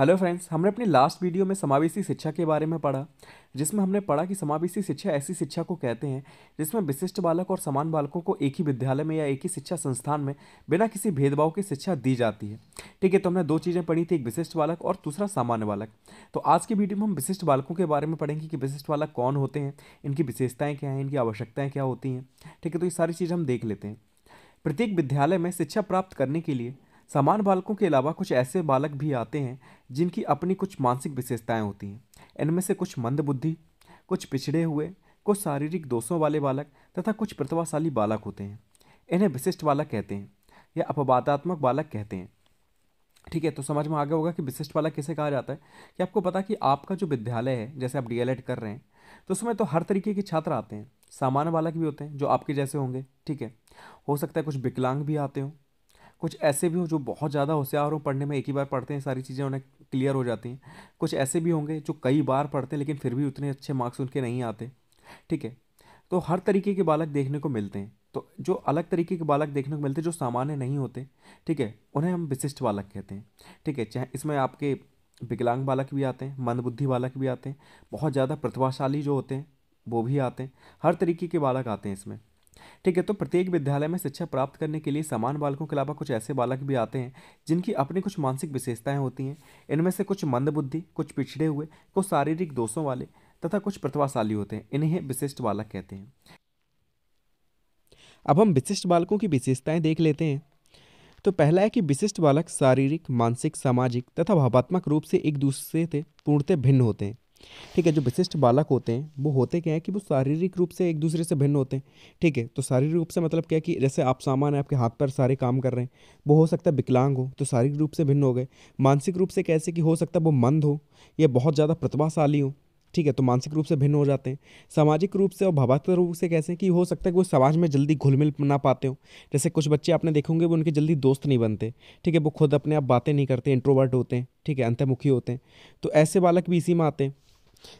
hello friends हमने अपनी last video में समावेशी शिक्षा के बारे में पढ़ा जिसमें हमने पढ़ा कि समावेशी शिक्षा ऐसी शिक्षा को कहते हैं जिसमें विशिष्ट बालक और समान बालकों को एक ही विद्यालय में या एक ही शिक्षा संस्थान में बिना किसी भेदभाव की शिक्षा दी जाती है ठीक है तो हमने दो चीज़ें पढ़ी थी एक विशिष्ट बालक और दूसरा सामान्य बालक तो आज की वीडियो में हम विशिष्ट बालकों के बारे में पढ़ेंगे कि विशिष्ट बालक कौन होते हैं इनकी विशेषताएँ क्या हैं इनकी आवश्यकताएँ क्या होती हैं ठीक है तो ये सारी चीज़ हम देख लेते हैं प्रत्येक विद्यालय में शिक्षा प्राप्त करने के लिए समान बालकों के अलावा कुछ ऐसे बालक भी आते हैं जिनकी अपनी कुछ मानसिक विशेषताएं होती हैं इनमें से कुछ मंदबुद्धि कुछ पिछड़े हुए कुछ शारीरिक दोषों वाले बालक तथा कुछ प्रतिभाशाली बालक होते हैं इन्हें विशिष्ट बालक कहते हैं या अपवादात्मक बालक कहते हैं ठीक है तो समझ में आ गया होगा कि विशिष्ट बालक किसे कहा जाता है कि आपको पता कि आपका जो विद्यालय है जैसे आप डी कर रहे हैं तो उसमें तो हर तरीके के छात्र आते हैं सामान्य बालक भी होते हैं जो आपके जैसे होंगे ठीक है हो सकता है कुछ विकलांग भी आते हों कुछ ऐसे भी हों जो बहुत ज़्यादा होशियार हों पढ़ने में एक ही बार पढ़ते हैं सारी चीज़ें उन्हें क्लियर हो जाती हैं कुछ ऐसे भी होंगे जो कई बार पढ़ते हैं लेकिन फिर भी उतने अच्छे मार्क्स उनके नहीं आते ठीक है तो हर तरीके के बालक देखने को मिलते हैं तो जो अलग तरीके के बालक देखने को मिलते हैं जो सामान्य नहीं होते ठीक है उन्हें हम विशिष्ट बालक कहते हैं ठीक है चाहे इसमें आपके विकलांग बालक भी आते हैं मंदबुद्धि बालक भी आते हैं बहुत ज़्यादा प्रतिभाशाली जो होते हैं वो भी आते हैं हर तरीके के बालक आते हैं इसमें ठीक है तो प्रत्येक विद्यालय में शिक्षा प्राप्त करने के लिए समान बालकों के अलावा कुछ ऐसे बालक भी आते हैं जिनकी अपनी कुछ मानसिक विशेषताएं होती हैं इनमें से कुछ मंदबुद्धि कुछ पिछड़े हुए कुछ शारीरिक दोषों वाले तथा कुछ प्रतिभाशाली होते हैं इन्हें विशिष्ट बालक कहते हैं अब हम विशिष्ट बालकों की विशेषताएं देख लेते हैं तो पहला है कि विशिष्ट बालक शारीरिक मानसिक सामाजिक तथा भावात्मक रूप से एक दूसरे से पूर्णतः भिन्न होते हैं ठीक है जो विशिष्ट बालक होते हैं वो होते क्या है कि वो शारीरिक रूप से एक दूसरे से भिन्न होते हैं ठीक है तो शारीरिक रूप से मतलब क्या है कि जैसे आप सामान है आपके हाथ पर सारे काम कर रहे हैं वो हो सकता है विकलांग हो तो शारीरिक रूप से भिन्न हो गए मानसिक रूप से कैसे कि हो सकता है वो मंद हो या बहुत ज़्यादा प्रतिभाशाली हो ठीक है तो मानसिक रूप से भिन्न हो जाते हैं सामाजिक रूप से और भावात्मक रूप से कैसे कि हो सकता है कि वो समाज में जल्दी घुल मिल ना पाते हो जैसे कुछ बच्चे आपने देखेंगे वो उनके जल्दी दोस्त नहीं बनते ठीक है वो खुद अपने आप बातें नहीं करते इंट्रोवर्ट होते हैं ठीक है अंतर्मुखी होते हैं तो ऐसे बालक भी इसी में आते हैं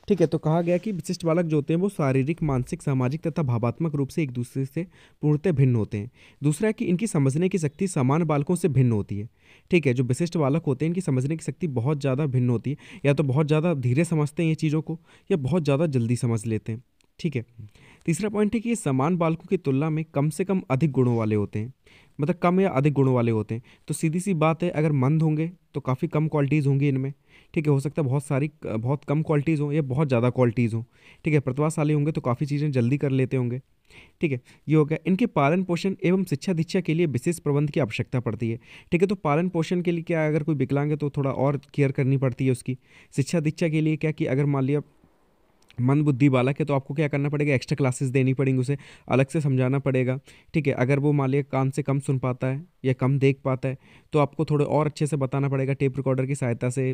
ठीक है तो कहा गया कि विशिष्ट बालक जो होते हैं वो शारीरिक मानसिक सामाजिक तथा भावात्मक रूप से एक दूसरे से पूर्णतः भिन्न होते हैं दूसरा है कि इनकी समझने की शक्ति सामान्य बालकों से भिन्न होती है ठीक है जो विशिष्ट बालक होते हैं इनकी समझने की शक्ति बहुत ज़्यादा भिन्न होती है या तो बहुत ज़्यादा धीरे समझते हैं ये चीज़ों को या बहुत ज़्यादा जल्दी समझ लेते हैं ठीक है तीसरा पॉइंट है कि ये समान बालकों की तुलना में कम से कम अधिक गुणों वाले होते हैं मतलब कम या अधिक गुणों वाले होते हैं तो सीधी सी बात है अगर मंद होंगे तो काफ़ी कम क्वालिटीज़ होंगी इनमें ठीक है हो सकता है बहुत सारी बहुत कम क्वालिटीज़ हों या बहुत ज़्यादा क्वालिटीज़ हों ठीक है प्रतिभाशाली होंगे तो काफ़ी चीज़ें जल्दी कर लेते होंगे ठीक है ये हो गया इनके पालन पोषण एवं शिक्षा दीक्षा के लिए विशेष प्रबंध की आवश्यकता पड़ती है ठीक है तो पालन पोषण के लिए क्या अगर कोई विकलांग है तो थोड़ा और केयर करनी पड़ती है उसकी शिक्षा दीक्षा के लिए क्या कि अगर मान लिया मन बुद्धि बालक है तो आपको क्या करना पड़ेगा एक्स्ट्रा क्लासेस देनी पड़ेंगी उसे अलग से समझाना पड़ेगा ठीक है अगर वो मान लिया कान से कम सुन पाता है या कम देख पाता है तो आपको थोड़े और अच्छे से बताना पड़ेगा टेप रिकॉर्डर की सहायता से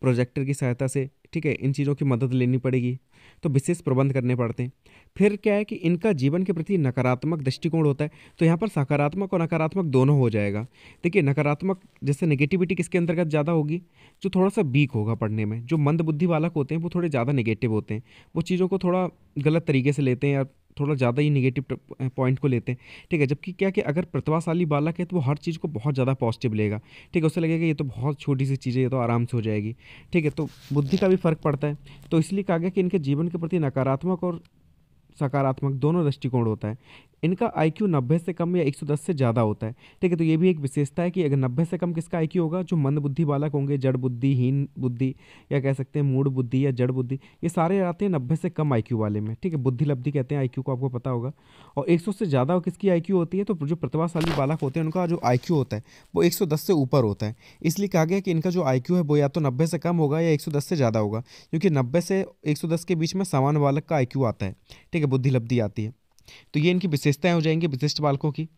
प्रोजेक्टर की सहायता से ठीक है इन चीज़ों की मदद लेनी पड़ेगी तो विशेष प्रबंध करने पड़ते हैं फिर क्या है कि इनका जीवन के प्रति नकारात्मक दृष्टिकोण होता है तो यहाँ पर सकारात्मक और नकारात्मक दोनों हो जाएगा देखिए नकारात्मक जैसे नेगेटिविटी किसके अंतर्गत ज़्यादा होगी जो थोड़ा सा वीक होगा पढ़ने में जो मंद बुद्धि वालक होते हैं वो थोड़े ज़्यादा नेगेटिव होते हैं वो चीज़ों को थोड़ा गलत तरीके से लेते हैं या थोड़ा ज़्यादा ही निगेटिव पॉइंट को लेते हैं ठीक है जबकि क्या कि अगर प्रतिभाशाली बालक है तो वो हर चीज़ को बहुत ज़्यादा पॉजिटिव लेगा ठीक है उसे लगेगा ये तो बहुत छोटी सी चीज़ है ये तो आराम से हो जाएगी ठीक है तो बुद्धि का भी फ़र्क पड़ता है तो इसलिए कहा गया कि इनके जीवन के प्रति नकारात्मक और सकारात्मक दोनों दृष्टिकोण होता है इनका आईक्यू 90 से कम या 110 से ज़्यादा होता है ठीक है तो ये भी एक विशेषता है कि अगर 90 से कम किसका आईक्यू होगा जो मंद बुद्धि बालक होंगे जड़ बुद्धि हीन बुद्धि या कह सकते हैं मूड बुद्धि या जड़ बुद्धि ये सारे आते हैं नब्बे से कम आई वाले में ठीक है बुद्धि लब्धि कहते हैं आई को आपको पता होगा और एक से ज़्यादा किसकी आई होती है तो जो प्रतिभाशाली बालक होते हैं उनका जो आई होता है वो एक से ऊपर होता है इसलिए कहा गया कि इनका जो आई है वो या तो नब्बे से कम होगा या एक से ज़्यादा होगा क्योंकि नब्बे से एक के बीच में सामान्य बालक का आई आता है ठीक है बुद्धि लब्धि आती है तो ये इनकी विशेषताएं हो जाएंगी विशिष्ट बालकों की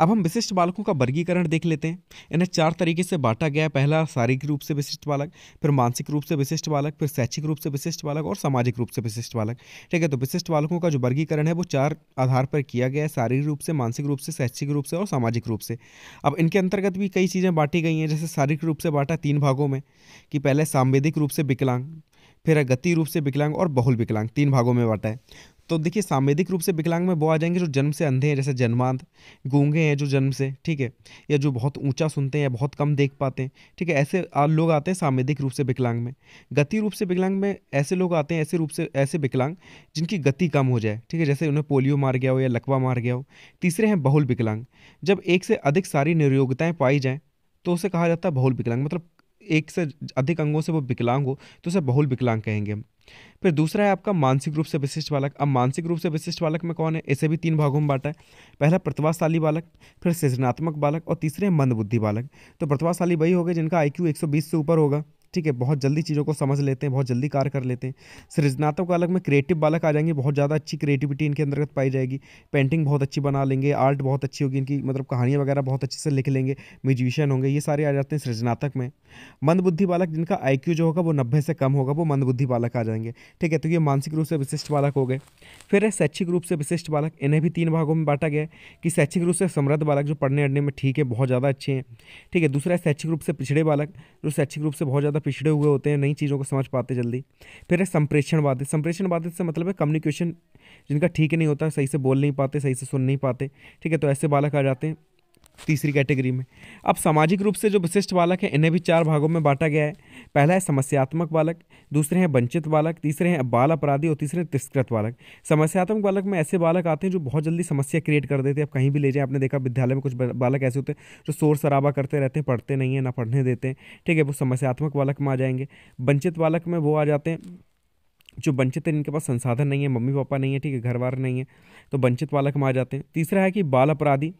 अब हम विशिष्ट बालकों का वर्गीकरण देख लेते हैं इन्हें चार तरीके से बांटा गया है पहला शारीरिक रूप से विशिष्ट बालक फिर मानसिक रूप से विशिष्ट बालक फिर शैक्षिक रूप से विशिष्ट बालक और सामाजिक रूप से विशिष्ट बालक ठीक है तो विशिष्ट बालकों का जो वर्गीकरण है वो चार आधार पर किया गया है शारीरिक रूप से मानसिक रूप से शैक्षिक रूप से और सामाजिक रूप से अब इनके अंतर्गत भी कई चीज़ें बांटी गई हैं जैसे शारीरिक रूप से बांटा तीन भागों में कि पहले सांवेदिक रूप से विकलांग फिर गति रूप से विकलांग और बहुल विकलांग तीन भागों में बांटा है तो देखिए सामेदिक रूप से विकलांग में वो आ जाएंगे जो जन्म से अंधे हैं जैसे जन्मांध गूंगे हैं जो जन्म से ठीक है या जो बहुत ऊंचा सुनते हैं या बहुत कम देख पाते हैं ठीक है ऐसे लोग आते हैं सामेदिक रूप से विकलांग में गति रूप से विकलांग में ऐसे लोग आते हैं ऐसे रूप से ऐसे विकलांग जिनकी गति कम हो जाए ठीक है जैसे उन्हें पोलियो मार गया हो या लकवा मार गया हो तीसरे हैं बहुल विकलांग जब एक से अधिक सारी निर्योगिताएँ पाई जाएँ तो उसे कहा जाता है बहुल विकलांग मतलब एक से अधिक अंगों से वो विकलांग हो तो उसे बहुल विकलांग कहेंगे हम फिर दूसरा है आपका मानसिक रूप से विशिष्ट बालक अब मानसिक रूप से विशिष्ट बालक में कौन है इसे भी तीन भागों में बांटा है पहला प्रतिभाशाली बालक फिर सृजनात्मक बालक और तीसरे मंदबुद्धि बालक तो प्रतिभाशाली वही हो गए जिनका आई क्यू से ऊपर होगा ठीक है बहुत जल्दी चीज़ों को समझ लेते हैं बहुत जल्दी कार्य कर लेते हैं सृजनात्मक बालक में क्रिएटिव बालक आ जाएंगे बहुत ज़्यादा अच्छी क्रिएटिविटी इनके अंतर्गत पाई जाएगी पेंटिंग बहुत अच्छी बना लेंगे आर्ट बहुत अच्छी होगी इनकी मतलब कहानियाँ वगैरह बहुत अच्छे से लिख लेंगे म्यूजिशियन होंगे ये सारे आ जाते हैं सृजनात्मक में मंदबुद्धि बालक जिनका आई जो होगा वो नब्बे से कम होगा वो मंदबुद्धि बालक आ जाएंगे ठीक है तो ये मानसिक रूप से विशिष्ट बालक हो गए फिर है शैक्षिक रूप से विशिष्ट बालक इन्हें भी तीन भागों में बांटा गया कि शैक्षिक रूप से समृद्ध बालक जो पढ़ने अड़ने में ठीक है बहुत ज़्यादा अच्छे हैं ठीक है दूसरा है शैक्षिक रूप से पिछड़े बालक जो शैक्षिक रूप से बहुत ज़्यादा पिछड़े हुए होते हैं नई चीज़ों को समझ पाते जल्दी फिर है संप्रेषण बाधित से मतलब है कम्युनिकेशन जिनका ठीक नहीं होता सही से बोल नहीं पाते सही से सुन नहीं पाते ठीक है तो ऐसे बालक आ जाते हैं तीसरी कैटेगरी में अब सामाजिक रूप से जो विशिष्ट बालक हैं इन्हें भी चार भागों में बांटा गया है पहला है समस्यात्मक बालक दूसरे हैं वंचित बालक तीसरे हैं बाल अपराधी और तीसरे तिरस्कृत बालक समस्यात्मक बालक में ऐसे बालक आते हैं जो बहुत जल्दी समस्या क्रिएट कर देते हैं आप कहीं भी ले जाए आपने देखा विद्यालय में कुछ बालक ऐसे होते हैं जो शोर शराबा करते रहते हैं पढ़ते नहीं हैं ना पढ़ने देते हैं ठीक है वो समस्यात्मक बालक में आ जाएंगे वंचित बालक में वो आ जाते हैं जो वंचित हैं इनके पास संसाधन नहीं है मम्मी पापा नहीं है ठीक है घर वार नहीं है तो वंचित बालक हम आ जाते हैं तीसरा है कि बाल अपराधी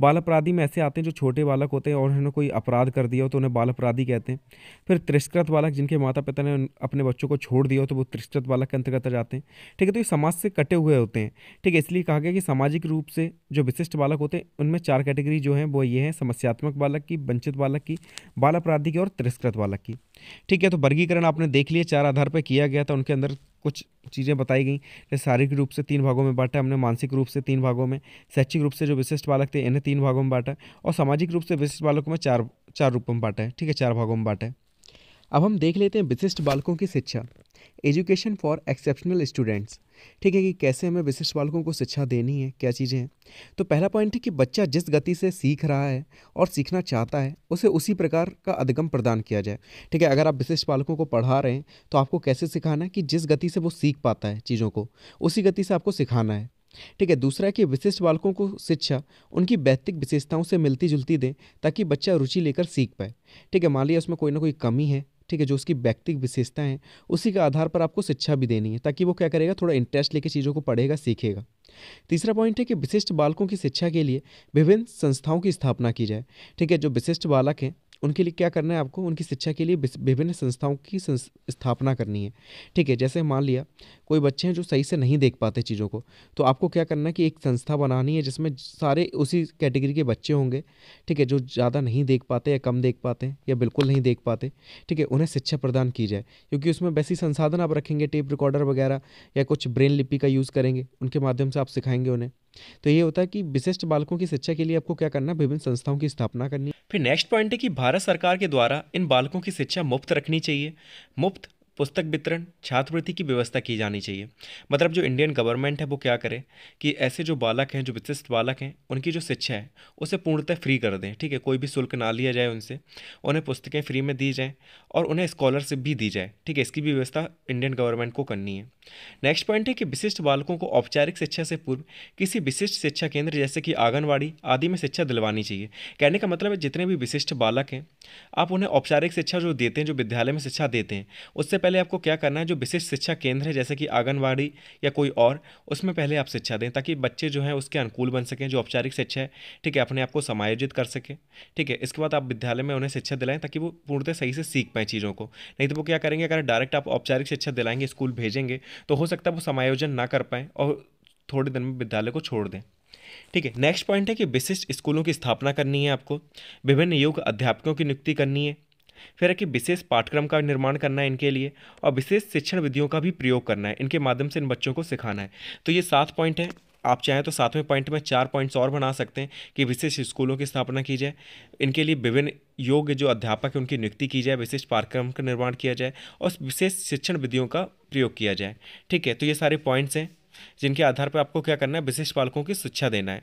बाल अपराधी में ऐसे आते हैं जो छोटे बालक होते हैं और उन्होंने कोई अपराध कर दिया हो तो उन्हें बाल अपराधी कहते हैं फिर तिरस्कृत बालक जिनके माता पिता ने अपने बच्चों को छोड़ दिया हो तो वो तिरस्कृत बालक के अंतर्गत जाते हैं ठीक है तो ये समाज से कटे हुए होते हैं ठीक है इसलिए कहा गया कि सामाजिक रूप से जो विशिष्ट बालक होते हैं उनमें चार कैटेगरी जो है वो ये हैं समस्यात्मक बालक की वंचित बालक की बाल अपराधी की और तिरस्कृत बालक की ठीक है तो वर्गीकरण आपने देख लिया चार आधार पर किया गया था उनके अंदर कुछ चीज़ें बताई गई जैसे शारीरिक रूप से तीन भागों में बांटा हमने मानसिक रूप से तीन भागों में शैक्षिक रूप से जो विशिष्ट बालक थे इन्हें तीन भागों में बांटा और सामाजिक रूप से विशिष्ट बालकों में चार चार रूपों में बांटा है ठीक है चार भागों में बांटा है अब हम देख लेते हैं विशिष्ट बालकों की शिक्षा एजुकेशन फॉर एक्सेप्शनल स्टूडेंट्स ठीक है कि कैसे हमें विशिष्ट बालकों को शिक्षा देनी है क्या चीज़ें हैं तो पहला पॉइंट है कि बच्चा जिस गति से सीख रहा है और सीखना चाहता है उसे उसी प्रकार का अधिगम प्रदान किया जाए ठीक है अगर आप विशिष्ट बालकों को पढ़ा रहे हैं तो आपको कैसे सिखाना है कि जिस गति से वो सीख पाता है चीज़ों को उसी गति से आपको सिखाना है ठीक है दूसरा है कि विशिष्ट बालकों को शिक्षा उनकी वैतिक विशेषताओं से मिलती जुलती दें ताकि बच्चा रुचि लेकर सीख पाए ठीक है मान लिया उसमें कोई ना कोई कमी है ठीक है जो उसकी व्यक्तिक विशेषताएं हैं उसी के आधार पर आपको शिक्षा भी देनी है ताकि वो क्या करेगा थोड़ा इंटरेस्ट लेके चीज़ों को पढ़ेगा सीखेगा तीसरा पॉइंट है कि विशिष्ट बालकों की शिक्षा के लिए विभिन्न संस्थाओं की स्थापना की जाए ठीक है जो विशिष्ट बालक हैं उनके लिए क्या करना है आपको उनकी शिक्षा के लिए विभिन्न संस्थाओं की स्थापना करनी है ठीक है जैसे मान लिया कोई बच्चे हैं जो सही से नहीं देख पाते चीज़ों को तो आपको क्या करना है कि एक संस्था बनानी है जिसमें सारे उसी कैटेगरी के बच्चे होंगे ठीक है जो ज़्यादा नहीं देख पाते या कम देख पाते या बिल्कुल नहीं देख पाते ठीक है उन्हें शिक्षा प्रदान की जाए क्योंकि उसमें वैसी संसाधन आप रखेंगे टेप रिकॉर्डर वगैरह या कुछ ब्रेन लिपि का यूज़ करेंगे उनके माध्यम से आप सिखाएंगे उन्हें तो ये होता है कि विशिष्ट बालकों की शिक्षा के लिए आपको क्या करना विभिन्न संस्थाओं की स्थापना करनी फिर नेक्स्ट पॉइंट है कि भारत सरकार के द्वारा इन बालकों की शिक्षा मुफ्त रखनी चाहिए मुफ्त पुस्तक वितरण छात्रवृत्ति की व्यवस्था की जानी चाहिए मतलब जो इंडियन गवर्नमेंट है वो क्या करे कि ऐसे जो बालक हैं जो विशिष्ट बालक हैं उनकी जो शिक्षा है उसे पूर्णतः फ्री कर दें ठीक है कोई भी शुल्क ना लिया जाए उनसे उन्हें पुस्तकें फ्री में दी जाएँ और उन्हें स्कॉलरशिप भी दी जाए ठीक है इसकी भी व्यवस्था इंडियन गवर्नमेंट को करनी है नेक्स्ट पॉइंट है कि विशिष्ट बालकों को औपचारिक शिक्षा से पूर्व किसी विशिष्ट शिक्षा केंद्र जैसे कि आंगनवाड़ी आदि में शिक्षा दिलवानी चाहिए कहने का मतलब है जितने भी विशिष्ट बालक हैं आप उन्हें औपचारिक शिक्षा जो देते हैं जो विद्यालय में शिक्षा देते हैं उससे पहले आपको क्या करना है जो विशिष्ट शिक्षा केंद्र है जैसे कि आंगनबाड़ी या कोई और उसमें पहले आप शिक्षा दें ताकि बच्चे जो हैं उसके अनुकूल बन सकें जो औपचारिक शिक्षा है ठीक है अपने आप को समायोजित कर सकें ठीक है इसके बाद आप विद्यालय में उन्हें शिक्षा दिलाएं ताकि वो पूर्णतः सही से सीख पाएँ चीज़ों को नहीं तो वो क्या करेंगे अगर डायरेक्ट आप औपचारिक शिक्षा दिलाएंगे स्कूल भेजेंगे तो हो सकता है वो समायोजन ना कर पाएँ और थोड़े दिन में विद्यालय को छोड़ दें ठीक है नेक्स्ट पॉइंट है कि विशिष्ट स्कूलों की स्थापना करनी है आपको विभिन्न योग्य अध्यापकों की नियुक्ति करनी है फिर है कि विशेष पाठ्यक्रम का निर्माण करना है इनके लिए और विशेष शिक्षण विधियों का भी प्रयोग करना है इनके माध्यम से इन बच्चों को सिखाना है तो ये सात पॉइंट हैं आप चाहें तो सातवें पॉइंट में चार पॉइंट्स और बना सकते हैं कि विशेष स्कूलों की स्थापना की जाए इनके लिए विभिन्न योग्य जो अध्यापक हैं उनकी नियुक्ति की जाए विशेष पाठ्यक्रम का निर्माण किया जाए और विशेष शिक्षण विधियों का प्रयोग किया जाए ठीक है तो ये सारे पॉइंट्स हैं जिनके आधार पर आपको क्या करना है विशेष पालकों की शिक्षा देना है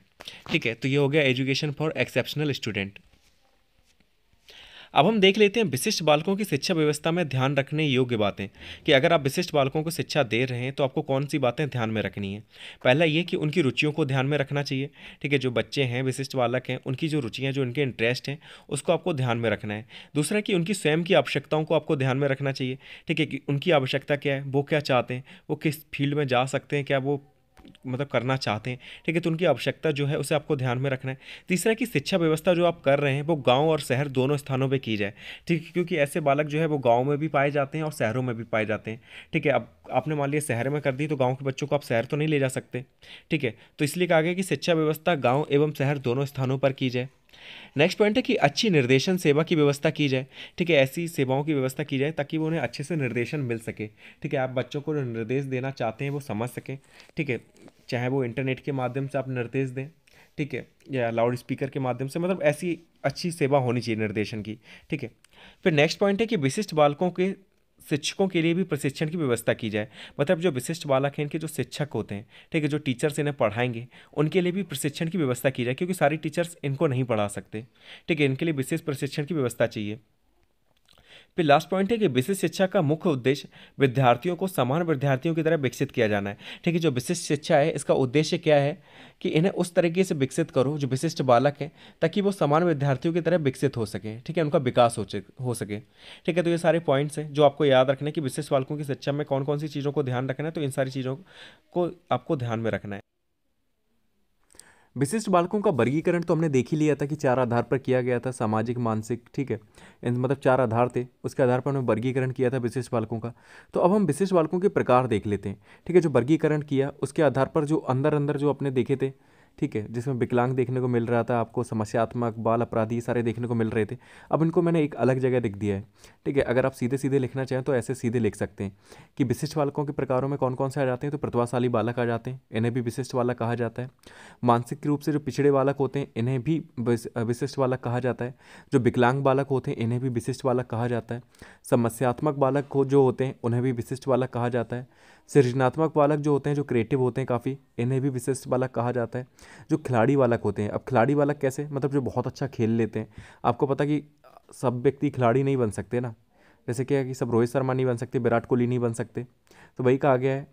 ठीक है तो ये हो गया एजुकेशन फॉर एक्सेप्शनल स्टूडेंट अब हम देख लेते हैं विशिष्ट बालकों की शिक्षा व्यवस्था में ध्यान रखने योग्य बातें कि अगर आप विशिष्ट बालकों को शिक्षा दे रहे हैं तो आपको कौन सी बातें ध्यान में रखनी है पहला ये कि उनकी रुचियों को ध्यान में रखना चाहिए ठीक है जो बच्चे हैं विशिष्ट बालक हैं उनकी जो रुचियाँ जो उनके इंटरेस्ट हैं उसको आपको ध्यान में रखना है दूसरा कि उनकी स्वयं की आवश्यकताओं को आपको ध्यान में रखना चाहिए ठीक है कि उनकी आवश्यकता क्या है वो क्या चाहते हैं वो किस फील्ड में जा सकते हैं क्या वो मतलब करना चाहते हैं ठीक है तो उनकी आवश्यकता जो है उसे आपको ध्यान में रखना है तीसरा कि शिक्षा व्यवस्था जो आप कर रहे हैं वो गाँव और शहर दोनों स्थानों पर की जाए ठीक है क्योंकि ऐसे बालक जो है वो गाँव में भी पाए जाते हैं और शहरों में भी पाए जाते हैं ठीक है अब आपने मान लिया शहर में कर दी तो गाँव के बच्चों को आप शहर तो नहीं ले जा सकते ठीक है तो इसलिए कहा गया कि शिक्षा व्यवस्था गाँव एवं शहर दोनों स्थानों पर की जाए नेक्स्ट पॉइंट है कि अच्छी निर्देशन सेवा की व्यवस्था की जाए ठीक है ऐसी सेवाओं की व्यवस्था की जाए ताकि वो उन्हें अच्छे से निर्देशन मिल सके ठीक है आप बच्चों को निर्देश देना चाहते हैं वो समझ सकें ठीक है चाहे वो इंटरनेट के माध्यम से आप निर्देश दें ठीक है या लाउड स्पीकर के माध्यम से मतलब ऐसी अच्छी सेवा होनी चाहिए निर्देशन की ठीक है फिर नेक्स्ट पॉइंट है कि विशिष्ट बालकों के शिक्षकों के लिए भी प्रशिक्षण की व्यवस्था की जाए मतलब जो विशिष्ट बालक हैं इनके जो शिक्षक होते हैं ठीक है जो टीचर्स इन्हें पढ़ाएंगे उनके लिए भी प्रशिक्षण की व्यवस्था की जाए क्योंकि सारे टीचर्स इनको नहीं पढ़ा सकते ठीक है इनके लिए विशेष प्रशिक्षण की व्यवस्था चाहिए फिर लास्ट पॉइंट है कि विशिष्ट शिक्षा का मुख्य उद्देश्य विद्यार्थियों को समान विद्यार्थियों की तरह विकसित किया जाना है ठीक है जो विशिष्ट शिक्षा है इसका उद्देश्य क्या है कि इन्हें उस तरीके से विकसित करो जो विशिष्ट बालक हैं ताकि वो समान विद्यार्थियों की तरह विकसित हो सके ठीक है उनका विकास हो हो सके ठीक है तो ये सारे पॉइंट्स हैं जो आपको याद रखना है कि विशिष्ट बालकों की शिक्षा में कौन कौन सी चीज़ों को ध्यान रखना है तो इन सारी चीज़ों को आपको ध्यान में रखना है विशिष्ट बालकों का वर्गीकरण तो हमने देख ही लिया था कि चार आधार पर किया गया था सामाजिक मानसिक ठीक है मतलब चार आधार थे उसके आधार पर हमने वर्गीकरण किया था विशिष्ट बालकों का तो अब हम विशिष्ट बालकों के प्रकार देख लेते हैं ठीक है जो वर्गीकरण किया उसके आधार पर जो अंदर अंदर जो अपने देखे थे ठीक है जिसमें विकलांग देखने को मिल रहा था आपको समस्यात्मक बाल अपराधी सारे देखने को मिल रहे थे अब इनको मैंने एक अलग जगह लिख दिया है ठीक है अगर आप सीधे सीधे लिखना चाहें तो ऐसे सीधे लिख सकते हैं कि विशिष्ट बालकों के प्रकारों में कौन कौन से आ जाते हैं तो प्रतिभाशाली बालक आ जाते हैं इन्हें भी विशिष्ट बालक कहा जाता है मानसिक रूप से जो पिछड़े बालक होते हैं इन्हें भी विशिष्ट बालक कहा जाता है जो विकलांग बालक होते हैं इन्हें भी विशिष्ट बालक कहा जाता है समस्यात्मक बालक जो होते हैं उन्हें भी विशिष्ट बालक कहा जाता है सृजनात्मक बालक जो होते हैं जो क्रिएटिव होते हैं काफ़ी इन्हें भी विशिष्ट बालक कहा जाता है जो खिलाड़ी बालक होते हैं अब खिलाड़ी बालक कैसे मतलब जो बहुत अच्छा खेल लेते हैं आपको पता कि सब व्यक्ति खिलाड़ी नहीं बन सकते ना जैसे क्या है कि सब रोहित शर्मा नहीं बन सकते विराट कोहली नहीं बन सकते तो वही कहा गया है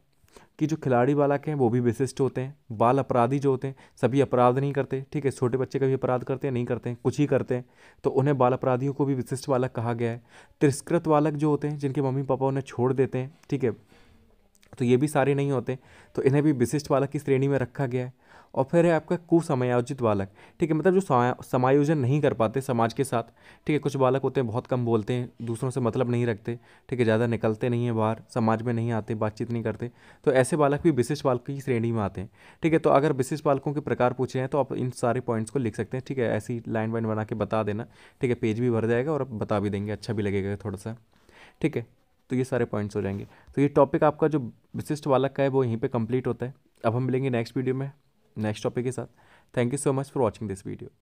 कि जो खिलाड़ी बालक हैं वो भी विशिष्ट होते हैं बाल अपराधी जो होते हैं सभी अपराध नहीं करते ठीक है छोटे बच्चे कभी अपराध करते हैं नहीं करते हैं कुछ ही करते हैं तो उन्हें बाल अपराधियों को भी विशिष्ट बालक कहा गया है तिरस्कृत बालक जो होते हैं जिनके मम्मी पापा उन्हें छोड़ देते हैं ठीक है तो ये भी सारे नहीं होते तो इन्हें भी विशिष्ट बालक की श्रेणी में रखा गया है और फिर है आपका कुसमायोजित बालक ठीक है मतलब जो समायोजन नहीं कर पाते समाज के साथ ठीक है कुछ बालक होते हैं बहुत कम बोलते हैं दूसरों से मतलब नहीं रखते ठीक है ज़्यादा निकलते नहीं हैं बाहर समाज में नहीं आते बातचीत नहीं करते तो ऐसे बालक भी विशिष्ट बालक की श्रेणी में आते हैं ठीक है तो अगर विशिष्ट बालकों के प्रकार पूछे हैं तो आप इन सारे पॉइंट्स को लिख सकते हैं ठीक है ऐसी लाइन वाइन बना के बता देना ठीक है पेज भी भर जाएगा और आप बता भी देंगे अच्छा भी लगेगा थोड़ा सा ठीक है तो ये सारे पॉइंट्स हो जाएंगे तो ये टॉपिक आपका जो विशिष्ट वालक का है वो यहीं पे कंप्लीट होता है अब हम मिलेंगे नेक्स्ट वीडियो में नेक्स्ट टॉपिक के साथ thank you so much for watching this video